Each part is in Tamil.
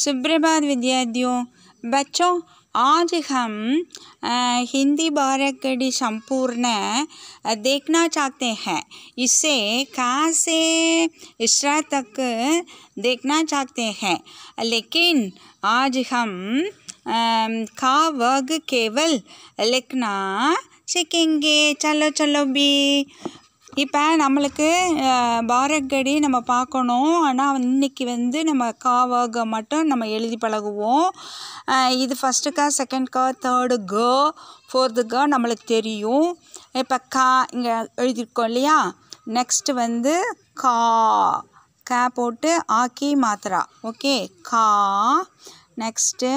सुप्रभात विद्यार्थियों बच्चों आज हम हिंदी हिंदी कड़ी संपूर्ण देखना चाहते हैं इसे कहाँ से इसरा तक देखना चाहते हैं लेकिन आज हम का वर्ग केवल लिखना सीखेंगे चलो चलो भी இப்போ நம்மளுக்கு பாரக்கடி நம்ம பார்க்கணும் ஆனால் இன்றைக்கி வந்து நம்ம கா மட்டும் நம்ம எழுதி பழகுவோம் இது ஃபஸ்ட்டு கா செகண்ட் கா தேர்டு க ஃபோர்த்து க நம்மளுக்கு தெரியும் இப்போ கா இங்கே எழுதியிருக்கோம் இல்லையா நெக்ஸ்ட்டு வந்து கா கா போட்டு ஆக்கி மாத்திரா ஓகே கா நெக்ஸ்ட்டு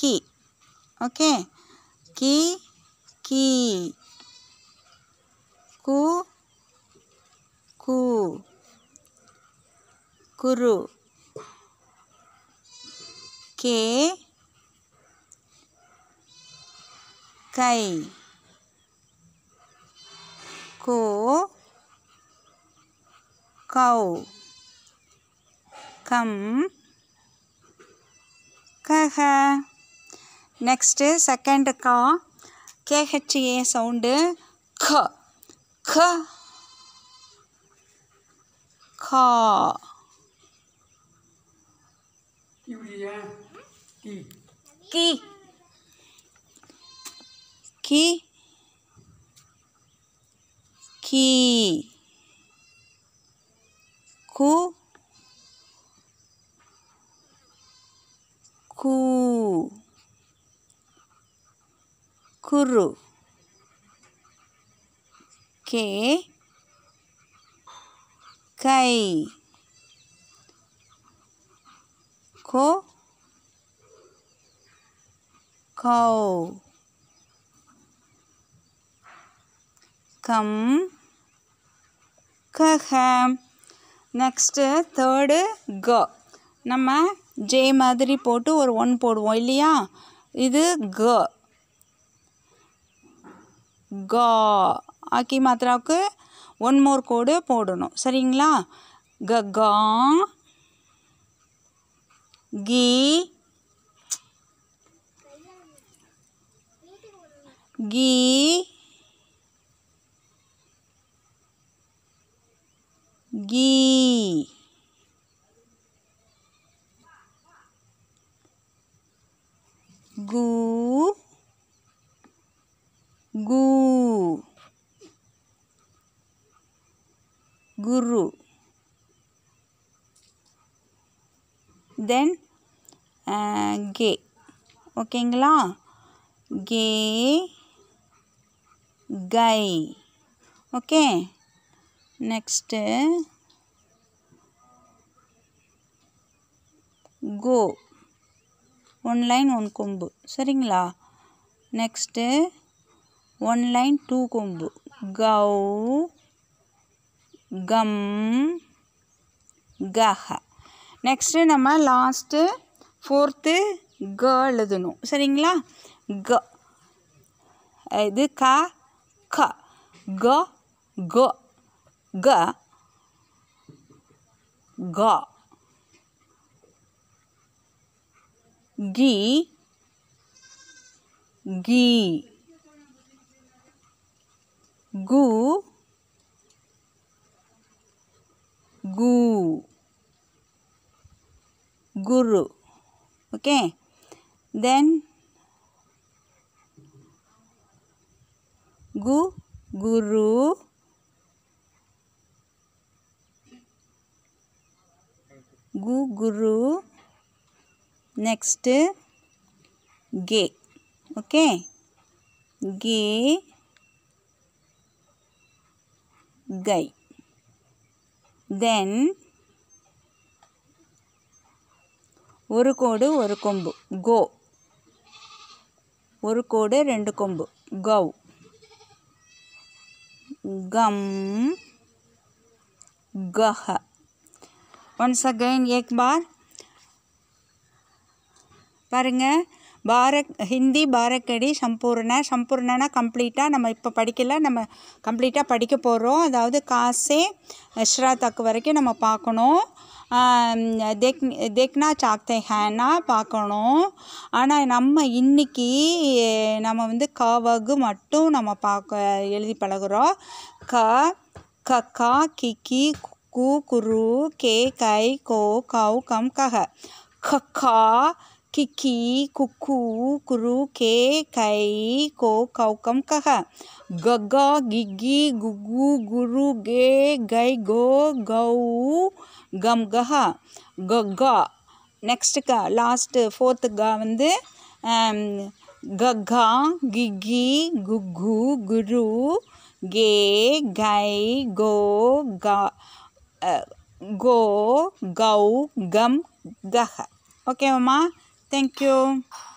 கி ஓகே கி கி கு கு குரு கே கை கோ கௌ கம் கஹ நெக்ஸ்ட்டு செகண்ட் கா கேஹெச்ஏ சவுண்டு க க 카 끼. 기. 기. 구. 구. 그루. 개. கை கோ கௌ கம் கஹ நெக்ஸ்ட்டு தேர்டு க நம்ம ஜே மாதிரி போட்டு ஒரு ஒன் போடுவோம் இல்லையா இது க க ஆக்கி மாத்திராவுக்கு ஒன் மோர் கோடு போடணும் சரிங்களா க கா கி கி கீ guru uh, தென் கே ஓகேங்களா கே கை ஓகே நெக்ஸ்ட்டு கோ ஒன் லைன் ஒன் கொம்பு சரிங்களா நெக்ஸ்ட்டு ஒன் லைன் டூ கொம்பு கவு गम गह नेक्स्ट नम लास्ट फोर्त गुण सर ग इत ग गी गी गू gu guru okay then gu guru gu guru next ge okay ge gai தென் ஒரு கோடு ஒரு கொம்பு கோ ஒரு கோடு ரெண்டு கொம்பு கவ் கம் கஹ ஒன்ஸ் அகைன் எக் பார் பாருங்கள் பாரக் ஹிந்தி பாரக்கடி சம்பூர்ண சம்பூர்ணனா கம்ப்ளீட்டாக நம்ம இப்போ படிக்கல நம்ம கம்ப்ளீட்டாக படிக்க போகிறோம் அதாவது காசே இஷ்ரா தக்கு வரைக்கும் நம்ம பார்க்கணும் தேக் தேக்னா சாக்தே ஹேனா பார்க்கணும் ஆனால் நம்ம இன்றைக்கி நம்ம வந்து க வகு மட்டும் நம்ம பார்க்க எழுதி பழகிறோம் க க கா கிக்கி கு குரு கே கை கோ கவு கம் கக கா किकी कुकू कुरु के कई को कौकम कह गग गिग्गी गुगु गुरु गे गै गो गौ गम गह गग्गा நெக்ஸ்ட் க லாஸ்ட்டு ஃபோர்த்து கா வந்து ககா கிகி குகு குரு கே கை கோ கா கோ கௌ கம் கஹ ஓகேவாம்மா Thank you.